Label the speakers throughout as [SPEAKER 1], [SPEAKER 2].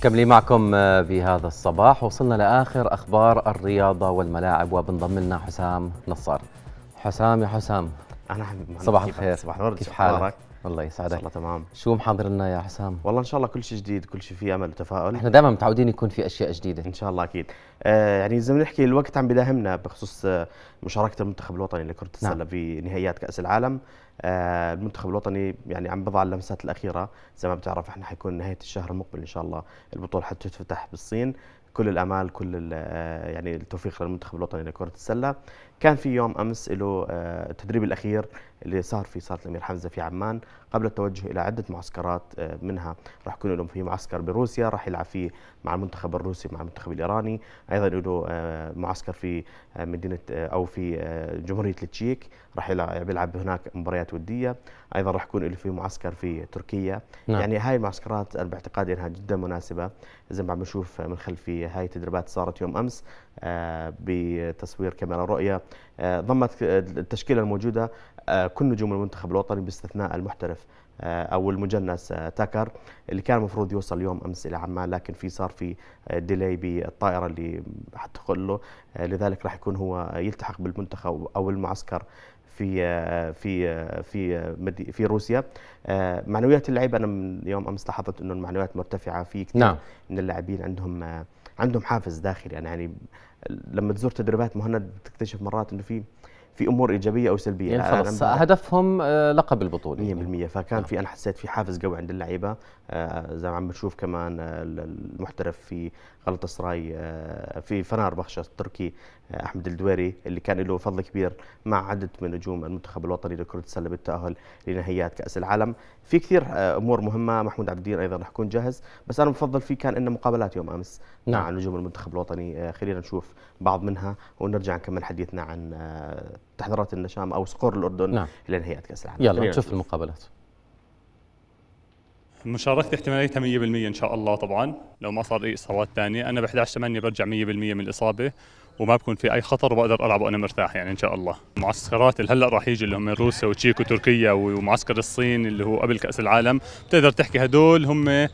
[SPEAKER 1] مكملين معكم بهذا آه، الصباح وصلنا لآخر أخبار الرياضة والملاعب وبنضم لنا حسام نصار حسام يا حسام أنا صباح الخير صباح الورد كيف حالك؟
[SPEAKER 2] الله يسعدك الله تمام شو محضر لنا يا حسام والله ان شاء الله كل شيء جديد كل شيء فيه امل وتفاؤل احنا دائما متعودين يكون في اشياء جديده ان شاء الله اكيد آه يعني زي ما نحكي الوقت عم بداهمنا بخصوص آه، مشاركه المنتخب الوطني لكره السله نعم. في نهائيات كاس العالم آه، المنتخب الوطني يعني عم بضع اللمسات الاخيره زي ما بتعرف احنا حيكون نهايه الشهر المقبل ان شاء الله البطوله حتفتح بالصين كل الامال كل آه، يعني التوفيق للمنتخب الوطني لكره السله كان في يوم امس له آه، التدريب الاخير اللي صار في صاله الامير حمزه في عمان قبل التوجه الى عده معسكرات آه، منها راح يكون لهم في معسكر بروسيا راح يلعب فيه مع المنتخب الروسي مع المنتخب الايراني ايضا له آه، معسكر في آه، مدينه او في جمهوريه التشيك راح يلعب هناك مباريات وديه ايضا راح يكون له في معسكر في تركيا نعم. يعني هاي المعسكرات باعتقادي انها جدا مناسبه زي ما عم نشوف من خلفي هاي التدريبات صارت يوم امس بتصوير كاميرا رؤيه آه، ضمت آه، التشكيله الموجوده آه، كل نجوم المنتخب الوطني باستثناء المحترف او المجنس تاكر اللي كان المفروض يوصل اليوم امس الى عمان لكن في صار في ديلي بالطائره اللي حتدخل له لذلك راح يكون هو يلتحق بالمنتخب او المعسكر في في في في روسيا آه، معنويات اللعيبه انا من يوم امس لاحظت انه المعنويات مرتفعه في كثير نعم. من اللاعبين عندهم عندهم حافز داخلي يعني, يعني لما تزور تدريبات مهند تكتشف مرات انه في في امور ايجابيه او سلبيه يعني خلص هدفهم آه، لقب البطوله 100% نعم. فكان في نعم. انا حسيت في حافز قوي عند اللعيبه آه، زي ما عم بنشوف كمان آه، المحترف في غلطة سراي في فنار بخشة التركي أحمد الدويري اللي كان له فضل كبير مع عدد من نجوم المنتخب الوطني لكرة السلة بالتأهل لنهائيات كأس العالم في كثير أمور مهمة محمود عبد الدين أيضا رح يكون جاهز بس أنا مفضل فيه كان إنه مقابلات يوم أمس نعم. مع نجوم المنتخب الوطني خلينا نشوف بعض منها ونرجع نكمل حديثنا عن تحضيرات النشام او سقور الاردن نعم. لانهيار كاس العالم يلا نشوف المقابلات مشاركتي احتماليتها 100% ان شاء الله طبعا لو ما صار اي
[SPEAKER 1] اصابات ثانيه انا ب 11 8 برجع 100% من الاصابه وما بكون في اي خطر وبقدر العب وانا مرتاح يعني ان شاء الله معسكرات اللي هلا راح يجي اللي هم روسيا وتشيك وتركيا ومعسكر الصين اللي هو قبل كاس العالم بتقدر تحكي هدول هم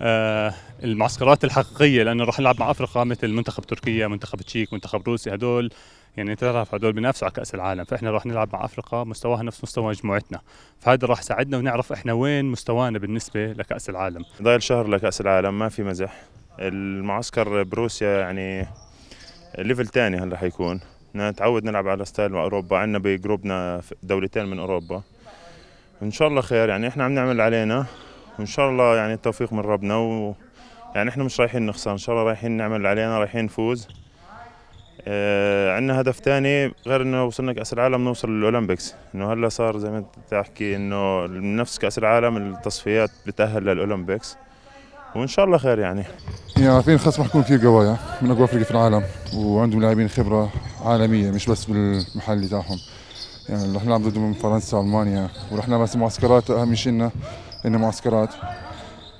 [SPEAKER 1] آه، المعسكرات الحقيقيه لانه راح نلعب مع افريقيا مثل منتخب تركيا منتخب تشيك منتخب روسيا هدول يعني انت تعرف هدول بينافسوا على كاس العالم فاحنا راح نلعب مع افريقيا مستواها نفس مستوى مجموعتنا فهذا راح يساعدنا ونعرف احنا وين مستوانا بالنسبه لكاس العالم ضايل شهر لكاس العالم ما في مزح المعسكر بروسيا يعني ليفل ثاني هلا حيكون نتعود نلعب على ستايل مع اوروبا عندنا بجروبنا دولتين من اوروبا ان شاء الله خير يعني احنا عم نعمل علينا وان شاء الله يعني التوفيق من ربنا و يعني احنا مش رايحين نخسر ان شاء الله رايحين نعمل علينا رايحين نفوز آه، عندنا هدف ثاني غير انه وصلنا كاس العالم نوصل للاولمبيكس انه هلا صار زي ما انت تحكي انه نفس كاس العالم التصفيات بتاهل للاولمبيكس وان شاء الله خير يعني يعني عارفين خصم حكون فيه قوايا من اقوى فريق في العالم وعندهم لاعبين خبره عالميه مش بس بالمحلي تاعهم يعني رح نلعب ضدهم من فرنسا والمانيا ورح نلعب معسكرات اهم شيء لنا انه معسكرات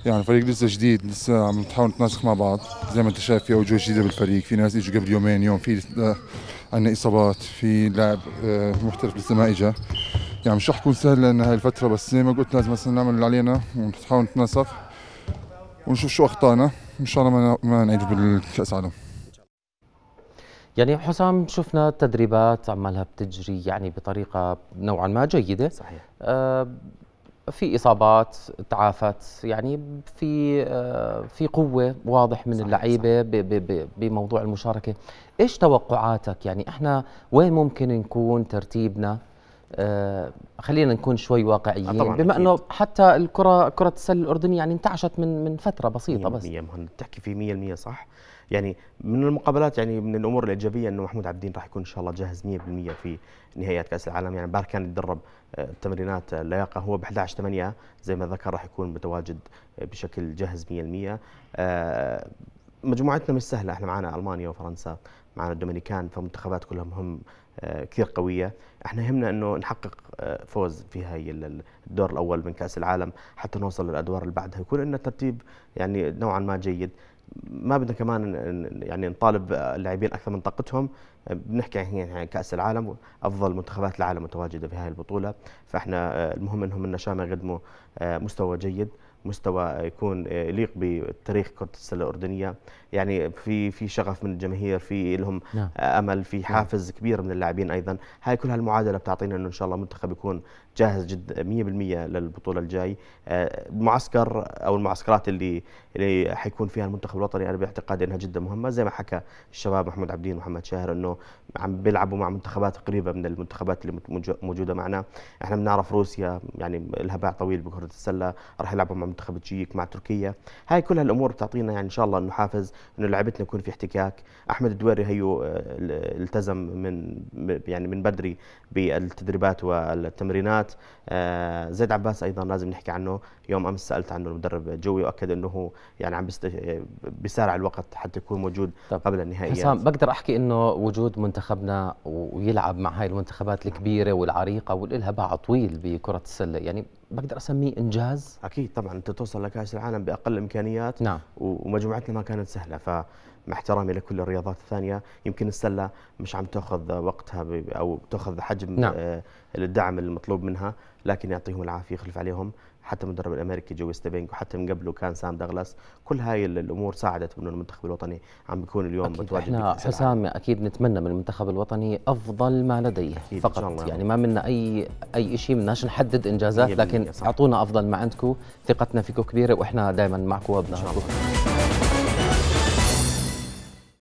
[SPEAKER 1] يعني الفريق لسه جديد لسه عم نحاول نتناسق مع بعض زي ما انت شايف في وجوه جديده بالفريق في ناس اجوا قبل يومين يوم في عندنا اصابات في لاعب آه، محترف لسه ما اجى يعني مش رح تكون سهله لان هاي الفتره بس زي ما قلت لازم هسه نعمل اللي علينا ونحاول نتناسق ونشوف شو اخطائنا ان شاء الله ما نعيد بالكاس عالم يعني حسام شفنا تدريبات عمالها بتجري يعني بطريقه نوعا ما جيده صحيح أه في اصابات تعافت يعني في آه، في قوه واضح من اللعيبه بموضوع المشاركه ايش توقعاتك يعني احنا وين ممكن نكون ترتيبنا آه، خلينا نكون شوي واقعيين طبعاً بما أكيد. انه حتى الكره كره السله الاردنيه يعني انتعشت
[SPEAKER 2] من من فتره بسيطه بس 100% بتحكي في 100% صح يعني من المقابلات يعني من الامور الايجابيه انه محمود عبدين راح يكون ان شاء الله جاهز 100% في نهائيات كاس العالم يعني بارك كان يتدرب آه، تمرينات اللياقه هو ب 11 8 زي ما ذكر راح يكون متواجد آه، بشكل جاهز 100% مجموعتنا مش سهله احنا معنا المانيا وفرنسا معنا الدومينيكان فمنتخبات كلها مهم آه، كثير قويه احنا همنا انه نحقق آه، فوز في هاي الدور الاول من كاس العالم حتى نوصل للادوار اللي بعدها يكون لنا ترتيب يعني نوعا ما جيد ما بدنا كمان يعني نطالب اللاعبين اكثر من طاقتهم آه، بنحكي عن كاس العالم افضل منتخبات العالم متواجده في هاي البطوله فاحنا المهم انهم النشامه يقدموا مستوى جيد مستوى يكون آه، يليق بتاريخ كره السله الاردنيه يعني في في شغف من الجماهير في لهم نعم. آه، امل في نعم. حافز نعم. كبير من اللاعبين ايضا هاي كل هالمعادله بتعطينا انه ان شاء الله المنتخب يكون جاهز جد 100% للبطوله الجاي آه، معسكر او المعسكرات اللي اللي حيكون فيها المنتخب الوطني انا باعتقادي انها جدا مهمه زي ما حكى الشباب محمود عبدين ومحمد شاهر انه عم بيلعبوا مع منتخبات قريبه من المنتخبات اللي موجوده معنا احنا بنعرف روسيا يعني لها باع طويل بكره السله راح يلعبوا مع منتخب تشيك مع تركيا هاي كل هالامور بتعطينا يعني ان شاء الله انه حافز انه لعبتنا يكون في احتكاك احمد الدويري هيو آه، التزم من يعني من بدري بالتدريبات والتمرينات آه، زيد عباس ايضا لازم نحكي عنه يوم امس سالت عنه المدرب جوي واكد انه هو يعني عم بيسارع الوقت حتى يكون موجود طب قبل النهائيات حسام بقدر احكي
[SPEAKER 1] انه وجود منتخبنا ويلعب مع هاي المنتخبات الكبيره والعريقه والالها باع طويل بكره السله يعني
[SPEAKER 2] بقدر اسميه انجاز اكيد طبعا انت توصل لكاس العالم باقل امكانيات نعم. ومجموعتنا ما كانت سهله ف مع احترامي لكل الرياضات الثانيه يمكن السله مش عم تاخذ وقتها او تاخذ حجم نعم. آه، الدعم المطلوب منها لكن يعطيهم العافيه يخلف عليهم حتى المدرب الامريكي جو ستيفينج وحتى من قبله كان سام دغلاس كل هاي الامور ساعدت انه المنتخب الوطني عم بيكون اليوم متواجد احنا حسام
[SPEAKER 1] اكيد نتمنى من المنتخب الوطني افضل ما لديه أكيد فقط إن شاء الله يعني ما منا اي اي شيء بدناش نحدد انجازات لكن اعطونا افضل ما عندكم ثقتنا فيكم كبيره واحنا دائما معكم وبنهاركم